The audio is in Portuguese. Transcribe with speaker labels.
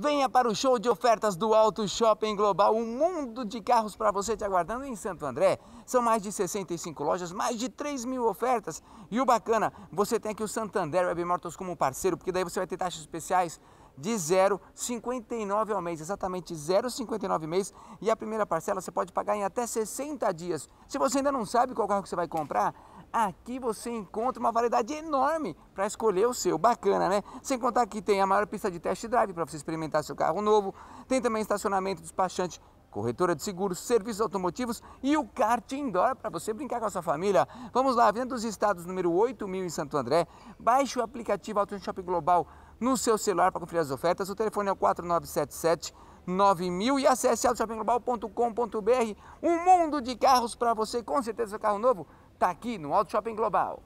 Speaker 1: Venha para o show de ofertas do Auto Shopping Global, um mundo de carros para você te aguardando em Santo André. São mais de 65 lojas, mais de 3 mil ofertas. E o bacana, você tem aqui o Santander Web Motors como parceiro, porque daí você vai ter taxas especiais de 0,59 ao mês, exatamente 0,59 mês. E a primeira parcela você pode pagar em até 60 dias. Se você ainda não sabe qual carro que você vai comprar, Aqui você encontra uma variedade enorme para escolher o seu, bacana, né? Sem contar que tem a maior pista de test drive para você experimentar seu carro novo, tem também estacionamento despachante, corretora de seguros, serviços automotivos e o kart indoor para você brincar com a sua família. Vamos lá, venda dos Estados, número 8000 em Santo André. Baixe o aplicativo Auto Shopping Global no seu celular para conferir as ofertas. O telefone é o 4977 9000 e acesse autoshoppingglobal.com.br. Um mundo de carros para você, com certeza seu carro novo está aqui no Auto Shopping Global.